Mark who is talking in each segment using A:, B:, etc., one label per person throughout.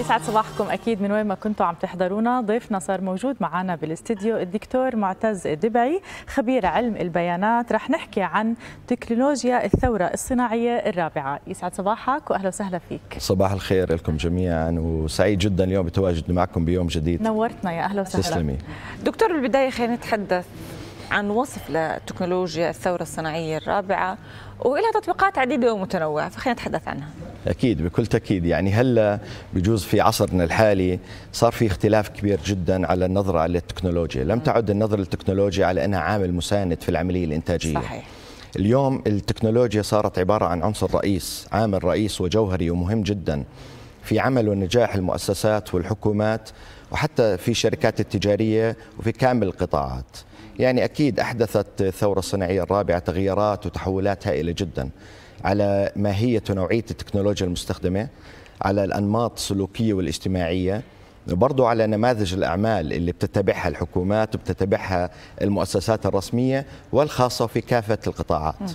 A: يسعد صباحكم اكيد من وين ما كنتوا عم تحضرونا ضيفنا صار موجود معنا بالاستديو الدكتور معتز الدبعي خبير علم البيانات رح نحكي عن تكنولوجيا الثوره الصناعيه الرابعه يسعد صباحك واهلا وسهلا فيك
B: صباح الخير لكم جميعا وسعيد جدا اليوم بتواجد معكم بيوم جديد
A: نورتنا يا اهلا وسهلا تسلمي دكتور بالبدايه خلينا نتحدث عن وصف لتكنولوجيا الثوره الصناعيه الرابعه وإلها تطبيقات عديده ومتنوعه فخلينا نتحدث عنها
B: اكيد بكل تاكيد يعني هلا بجوز في عصرنا الحالي صار في اختلاف كبير جدا على النظره على التكنولوجيا لم نعم. تعد النظره للتكنولوجيا على انها عامل مساند في العمليه الانتاجيه صحيح اليوم التكنولوجيا صارت عباره عن عنصر رئيس عامل رئيس وجوهري ومهم جدا في عمل ونجاح المؤسسات والحكومات وحتى في الشركات التجاريه وفي كامل القطاعات يعني اكيد احدثت الثوره الصناعيه الرابعه تغييرات وتحولات هائله جدا على ماهيه ونوعيه التكنولوجيا المستخدمه على الانماط السلوكيه والاجتماعيه وبرضه على نماذج الأعمال اللي بتتبعها الحكومات وبتتبعها المؤسسات الرسمية والخاصة في كافة القطاعات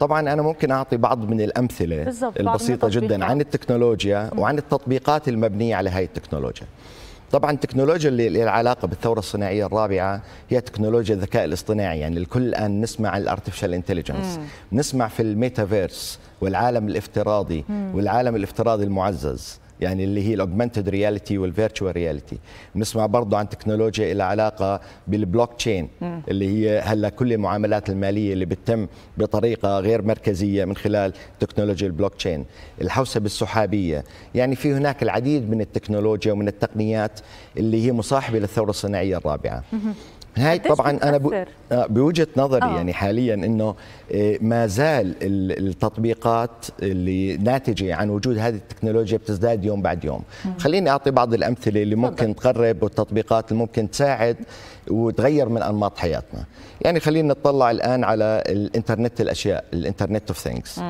B: طبعا أنا ممكن أعطي بعض من الأمثلة البسيطة جدا عن التكنولوجيا وعن التطبيقات المبنية على هذه التكنولوجيا طبعا التكنولوجيا اللي لها علاقه بالثوره الصناعيه الرابعه هي تكنولوجيا الذكاء الاصطناعي يعني الكل الان نسمع عن الارتفيشال انتليجنس نسمع في الميتافيرس والعالم الافتراضي مم. والعالم الافتراضي المعزز يعني اللي هي الاوجمانتد رياليتي والفيرتشوال رياليتي بنسمع برضه عن تكنولوجيا لها علاقه بالبلوك تشين اللي هي هلا كل المعاملات الماليه اللي بتتم بطريقه غير مركزيه من خلال تكنولوجيا البلوك تشين الحوسبه السحابيه يعني في هناك العديد من التكنولوجيا ومن التقنيات اللي هي مصاحبه للثوره الصناعيه الرابعه هاي طبعا انا آه، بوجهه نظري أوه. يعني حاليا انه آه، ما زال التطبيقات اللي ناتجه عن وجود هذه التكنولوجيا بتزداد يوم بعد يوم مم. خليني اعطي بعض الامثله اللي ممكن طبعا. تقرب والتطبيقات اللي ممكن تساعد وتغير من انماط حياتنا يعني خلينا نطلع الان على الانترنت الاشياء الانترنت اوف ثينجز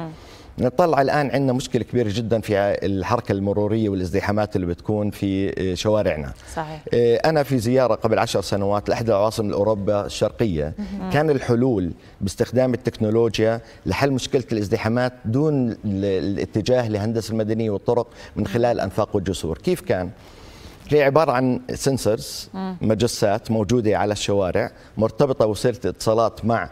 B: نطلع الان عندنا مشكله كبيره جدا في الحركه المروريه والازدحامات اللي بتكون في شوارعنا صحيح. آه، انا في زياره قبل عشر سنوات لاحدى العواصم اوروبا الشرقيه كان الحلول باستخدام التكنولوجيا لحل مشكله الازدحامات دون الاتجاه للهندسه المدنيه والطرق من خلال انفاق والجسور كيف كان هي عبارة عن سنسرز مجسات موجودة على الشوارع مرتبطة وسيلة اتصالات مع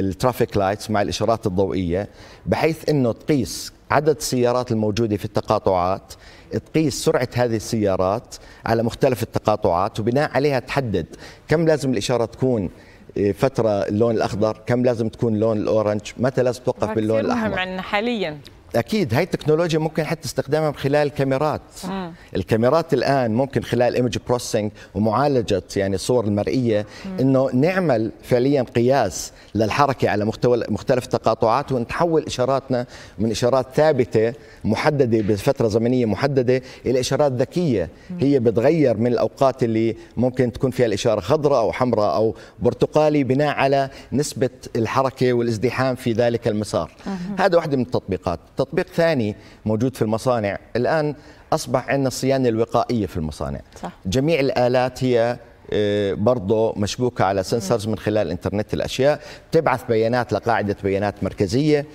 B: الترافيك لايتس مع الاشارات الضوئيه بحيث انه تقيس عدد السيارات الموجوده في التقاطعات تقيس سرعه هذه السيارات على مختلف التقاطعات وبناء عليها تحدد كم لازم الاشاره تكون آه، فتره اللون الاخضر كم لازم تكون اللون الاورنج متى لازم توقف باللون الاحمر مهم
A: عندنا حاليا
B: اكيد هاي التكنولوجيا ممكن حتى استخدامها من خلال الكاميرات مم. الكاميرات الان ممكن خلال ايمج بروسيسنج ومعالجه يعني الصور المرئيه مم. انه نعمل فعليا قياس للحركه على مختلف مختلف التقاطعات ونتحول اشاراتنا من اشارات ثابته محدده بفتره زمنيه محدده الى اشارات ذكيه مم. هي بتغير من الاوقات اللي ممكن تكون فيها الاشاره خضراء او حمراء او برتقالي بناء على نسبه الحركه والازدحام في ذلك المسار هذا واحده من التطبيقات تطبيق ثاني موجود في المصانع الآن أصبح عندنا الصيانة الوقائية في المصانع صح. جميع الآلات هي آه، برضه مشبوكة على سنسرز من خلال إنترنت الأشياء تبعث بيانات لقاعدة بيانات مركزية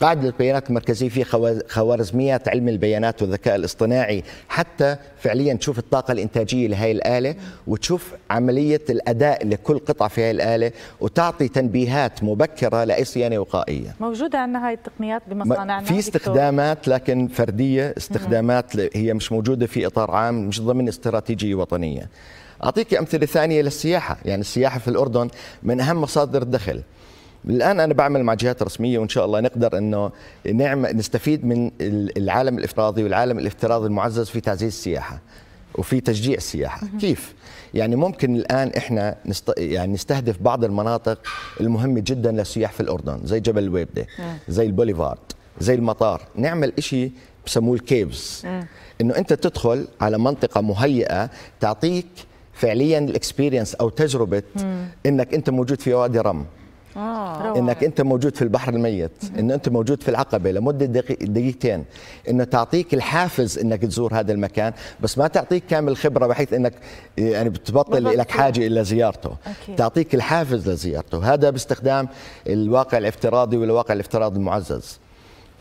B: قاعدة البيانات المركزية في خوارزميات علم البيانات والذكاء الاصطناعي حتى فعليا تشوف الطاقة الإنتاجية لهي الآلة وتشوف عملية الأداء لكل قطعة في هذه الآلة وتعطي تنبيهات مبكرة لأي صيانة وقائية
A: موجودة عندنا هاي التقنيات بمصانعنا في استخدامات
B: لكن فردية استخدامات هي مش موجودة في إطار عام مش ضمن استراتيجية وطنية أعطيك أمثلة ثانية للسياحة يعني السياحة في الأردن من أهم مصادر الدخل الان انا بعمل مع جهات رسميه وان شاء الله نقدر انه نعم نستفيد من العالم الافتراضي والعالم الافتراضي المعزز في تعزيز السياحه وفي تشجيع السياحه كيف يعني ممكن الان احنا نست... يعني نستهدف بعض المناطق المهمه جدا للسياح في الاردن زي جبل الويبده نعم. زي البوليفارد زي المطار نعمل شيء بسموه الكيفز نعم. انه انت تدخل على منطقه مهيئه تعطيك فعليا الاكسبيرينس او تجربه انك انت موجود في وادي رم
A: آه.
B: انك انت موجود في البحر الميت ان انت موجود في العقبه لمده دقيقتين انه تعطيك الحافز انك تزور هذا المكان بس ما تعطيك كامل الخبره بحيث انك يعني بتبطل لك حاجه الا زيارته أكيد. تعطيك الحافز لزيارته هذا باستخدام الواقع الافتراضي والواقع الافتراضي المعزز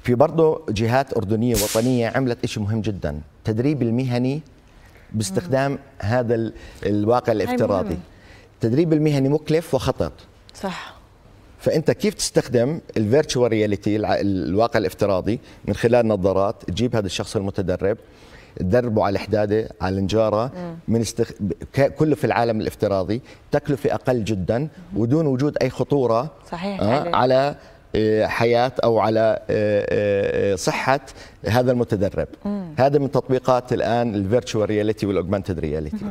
B: في برضه جهات اردنيه وطنيه عملت شيء مهم جدا تدريب المهني باستخدام مم. هذا الواقع الافتراضي التدريب المهني مكلف وخطر صح فانت كيف تستخدم الفيرتشوال رياليتي الواقع الافتراضي من خلال نظارات تجيب هذا الشخص المتدرب تدربه على الحداده على النجاره من استخ... كله في العالم الافتراضي تكلفه اقل جدا ودون وجود اي خطوره
A: صحيح آه
B: على آه، حياه او على آه، آه، صحه هذا المتدرب مم. هذا من تطبيقات الان الفيرتشوال رياليتي والاوجمانتد رياليتي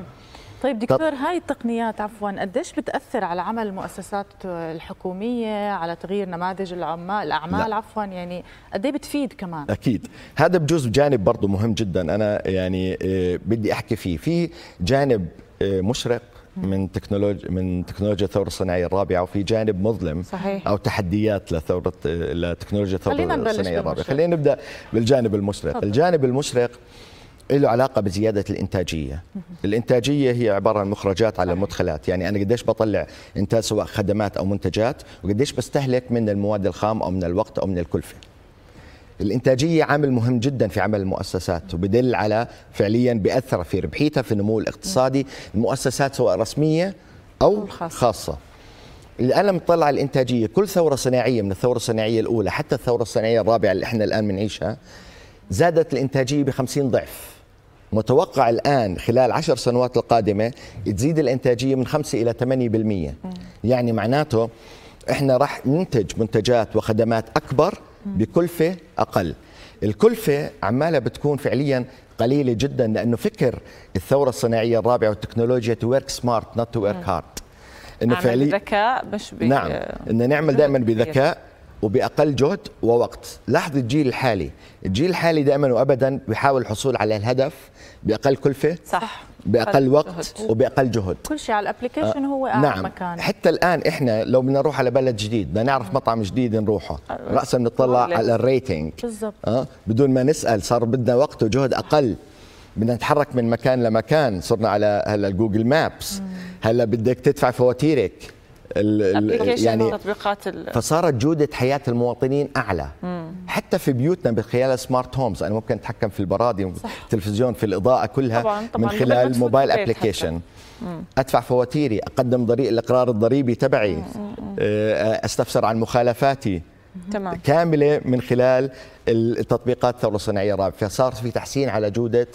A: طيب دكتور هاي التقنيات عفوا قديش بتاثر على عمل المؤسسات الحكوميه على تغيير نماذج العمال الاعمال لا. عفوا يعني قد إيه بتفيد كمان
B: اكيد هذا بجوز جانب برضه مهم جدا انا يعني آه، بدي احكي فيه في جانب آه، مشرق من تكنولوجيا من تكنولوجيا الثوره الصناعيه الرابعه وفي جانب مظلم صحيح. او تحديات لثوره آه، لتكنولوجيا الثوره الصناعيه الرابعه خلينا نبدا بالجانب المشرق طبعا. الجانب المشرق له علاقة بزيادة الإنتاجية الإنتاجية هي عبارة عن مخرجات على المدخلات يعني أنا قديش بطلع إنتاج سواء خدمات أو منتجات وقديش بستهلك من المواد الخام أو من الوقت أو من الكلفة الإنتاجية عامل مهم جدا في عمل المؤسسات وبدل على فعليا بأثر في ربحيتها في النمو الاقتصادي المؤسسات سواء رسمية أو خاصة الآن طلع الإنتاجية كل ثورة صناعية من الثورة الصناعية الأولى حتى الثورة الصناعية الرابعة اللي احنا الآن بنعيشها زادت الإنتاجية بخمسين ضعف متوقع الآن خلال عشر سنوات القادمة تزيد الإنتاجية من 5 إلى 8% يعني معناته إحنا راح ننتج منتجات وخدمات أكبر بكلفة أقل الكلفة عمالة بتكون فعليا قليلة جدا لأنه فكر الثورة الصناعية الرابعة والتكنولوجيا تو ورك سمارت نوت تو ورك هارد انه فعليا
A: بذكاء مش بي... نعم
B: إنه نعمل دائما بذكاء وباقل جهد ووقت لاحظ الجيل الحالي الجيل الحالي دائما وابدا بيحاول الحصول على الهدف باقل كلفه صح باقل وقت جهد. وباقل جهد
A: كل شيء على الابلكيشن آه، هو اعلى نعم. مكان حتى
B: الان احنا لو بدنا نروح على بلد جديد بدنا نعرف مطعم جديد نروحه راسا بنطلع على الريتنج بالضبط أه؟ بدون ما نسال صار بدنا وقت وجهد اقل بدنا نتحرك من مكان لمكان صرنا على هلا جوجل مابس هلا بدك تدفع فواتيرك يعني
A: تطبيقات فصارت
B: جودة حياة المواطنين أعلى مم. حتى في بيوتنا من سمارت هومز أنا ممكن أتحكم في البرادي التلفزيون في الإضاءة كلها طبعاً طبعاً من خلال موبايل أبليكيشن أدفع فواتيري أقدم ضريق الإقرار الضريبي تبعي مم. آه، آه، أستفسر عن مخالفاتي تمام. كاملة من خلال التطبيقات الثورة الصناعية الرابعة فصار في تحسين على جودة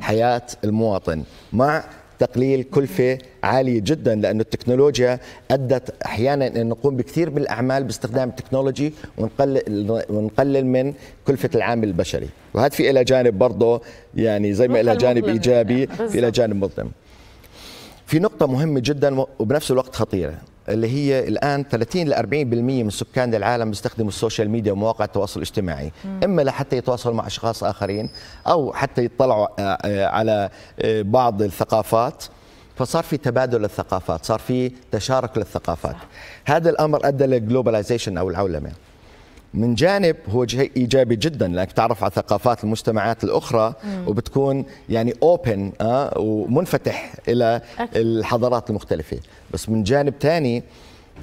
B: حياة المواطن مع تقليل كلفه عاليه جدا لانه التكنولوجيا ادت احيانا ان نقوم بكثير من الاعمال باستخدام التكنولوجي ونقلل ونقلل من كلفه العامل البشري وهذا في إلى جانب برضه يعني زي ما إلى جانب مظلم. ايجابي في إلى جانب مظلم في نقطه مهمه جدا وبنفس الوقت خطيره اللي هي الان 30 ل 40% من سكان العالم بيستخدموا السوشيال ميديا ومواقع التواصل الاجتماعي مم. اما لحتى يتواصلوا مع اشخاص اخرين او حتى يطلعوا آه، آه، على آه، بعض الثقافات فصار في تبادل الثقافات صار في تشارك للثقافات صح. هذا الامر ادى للجلوباليزيشن او العولمه من جانب هو شيء ايجابي جدا لانك بتعرف على ثقافات المجتمعات الاخرى وبتكون يعني اوبن آه ومنفتح الى أكيد. الحضارات المختلفه بس من جانب ثاني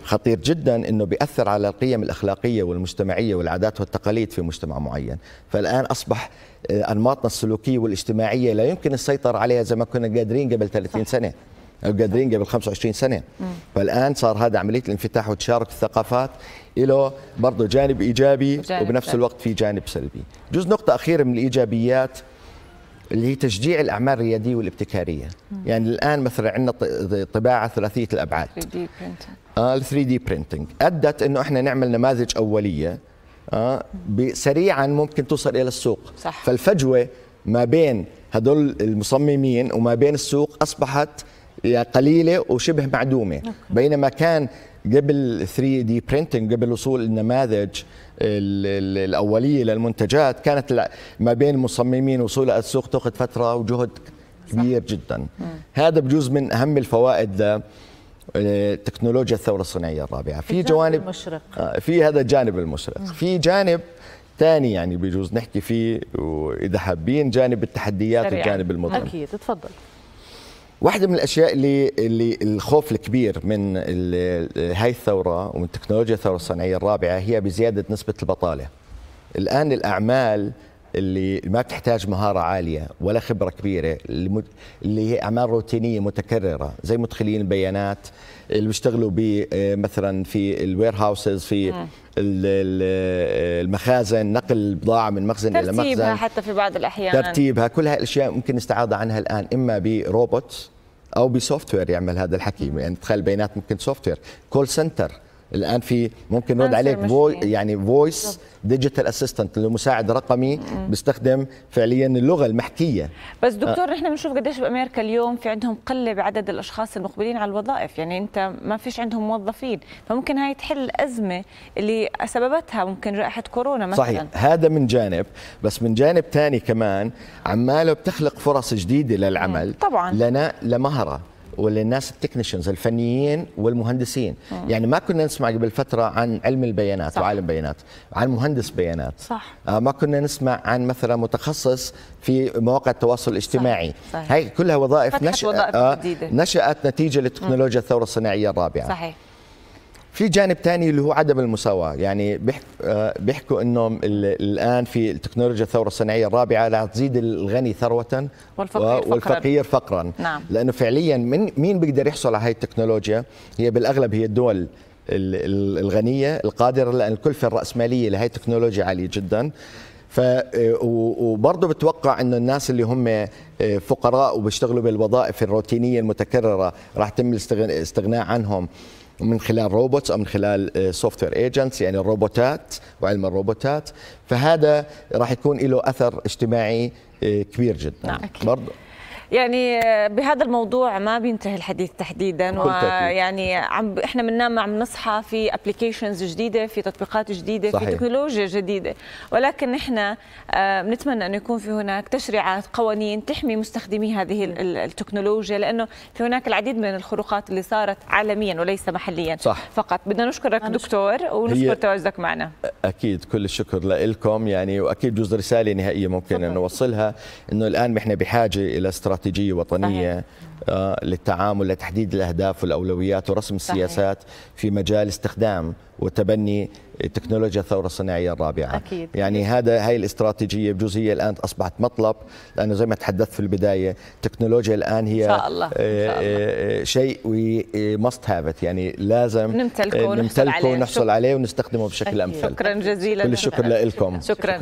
B: خطير جدا انه بياثر على القيم الاخلاقيه والمجتمعيه والعادات والتقاليد في مجتمع معين فالان اصبح آه، انماطنا السلوكيه والاجتماعيه لا يمكن السيطره عليها زي ما كنا قادرين قبل 30 صح. سنه قادرين قبل 25 سنه مم. فالان صار هذا عمليه الانفتاح وتشارك الثقافات له برضه جانب ايجابي جانب وبنفس سلبي. الوقت في جانب سلبي جزء نقطه اخيره من الايجابيات اللي هي تشجيع الاعمال الرياديه والابتكاريه مم. يعني الان مثلا عندنا طباعه ثلاثيه الابعاد 3 دي برينتنج آه، 3 دي برينتنج ادت انه احنا نعمل نماذج اوليه آه سريعا ممكن توصل الى السوق صح. فالفجوه ما بين هدول المصممين وما بين السوق اصبحت قليله وشبه معدومه بينما كان قبل 3 دي برينتنج قبل وصول النماذج الاوليه للمنتجات كانت ما بين المصممين وصولها السوق تاخذ فتره وجهد كبير صح. جدا مم. هذا بجوز من اهم الفوائد آه، تكنولوجيا الثوره الصناعيه الرابعه في جوانب المشرق. آه، في هذا الجانب المشرق في جانب ثاني يعني بجوز نحكي فيه واذا حابين جانب التحديات سريع. الجانب اكيد تفضل واحدة من الأشياء اللي, اللي الخوف الكبير من هاي الثورة ومن تكنولوجيا الثورة الصناعية الرابعة هي بزيادة نسبة البطالة الآن الأعمال اللي ما بتحتاج مهارة عالية ولا خبرة كبيرة اللي هي أعمال روتينية متكررة زي مدخلين البيانات اللي بيشتغلوا ب آه، مثلا في الوير هاوسز في آه، المخازن نقل البضاعة من مخزن إلى مخزن ترتيبها
A: حتى في بعض الأحيان ترتيبها
B: كل هاي الأشياء ممكن نستعاض عنها الآن إما بروبوت او بسوفت وير يعمل هذا الحكي يعني تخيل بيانات ممكن سوفت وير كول سنتر الان في ممكن نرد عليك فو يعني فويس ديجيتال اسيستنت اللي مساعد رقمي بيستخدم فعليا اللغه المحكيه بس دكتور آه.
A: نحن بنشوف قديش بامريكا اليوم في عندهم قله بعدد الاشخاص المقبلين على الوظائف يعني انت ما فيش عندهم موظفين فممكن هاي تحل الازمه اللي سببتها ممكن جائحه كورونا مثلا صحيح
B: هذا من جانب بس من جانب ثاني كمان عماله بتخلق فرص جديده للعمل طبعا لنا لمهره وللناس التكنيشنز الفنيين والمهندسين مم. آه. يعني ما كنا نسمع قبل فتره عن علم البيانات صح. وعالم بيانات عن مهندس بيانات صح. آه ما كنا نسمع عن مثلا متخصص في مواقع التواصل الاجتماعي صح. صح. هاي كلها وظائف, نشأ... وظائف آه نشأت نتيجه لتكنولوجيا الثوره الصناعيه الرابعه صحيح في جانب ثاني اللي هو عدم المساواه يعني آه، بيحكوا انه الان في التكنولوجيا الثوره الصناعيه الرابعه رح تزيد الغني ثروه والفقير, والفقير فقرا, نعم. لانه فعليا من مين بيقدر يحصل على هاي التكنولوجيا هي بالاغلب هي الدول الغنيه القادره لان الكلفه الراسماليه لهي التكنولوجيا عاليه جدا ف آه، وبرضه بتوقع انه الناس اللي هم آه، فقراء وبيشتغلوا بالوظائف الروتينيه المتكرره راح يتم الاستغناء عنهم من خلال روبوتس او من خلال سوفت وير ايجنتس يعني الروبوتات وعلم الروبوتات فهذا راح يكون له اثر اجتماعي آه، كبير جدا نعم. برضه
A: يعني بهذا الموضوع ما بينتهي الحديث تحديدا ويعني عم احنا بننام عم نصحى في ابلكيشنز جديده في تطبيقات جديده صحيح. في تكنولوجيا جديده ولكن احنا آه، بنتمنى انه يكون في هناك تشريعات قوانين تحمي مستخدمي هذه التكنولوجيا لانه في هناك العديد من الخروقات اللي صارت عالميا وليس محليا صح. فقط بدنا نشكرك دكتور ونشكر تواجدك معنا
B: اكيد كل الشكر لكم يعني واكيد جزء رساله نهائيه ممكن نوصلها انه الان نحن بحاجه الى استراتيجيه استراتيجيه وطنيه صحيح. آه، للتعامل لتحديد الاهداف والاولويات ورسم السياسات صحيح. في مجال استخدام وتبني تكنولوجيا الثوره الصناعيه الرابعه أكيد. يعني هذا هاي الاستراتيجيه بجوز هي الان اصبحت مطلب لانه زي ما تحدثت في البدايه التكنولوجيا الان هي إن شاء الله. شاء آه، الله. آه، شيء وي ماست يعني لازم نمتلكه ونحصل, عليه ونحصل عليه ونستخدمه بشكل أكيد. امثل شكرا
A: جزيلا كل الشكر لكم شكرا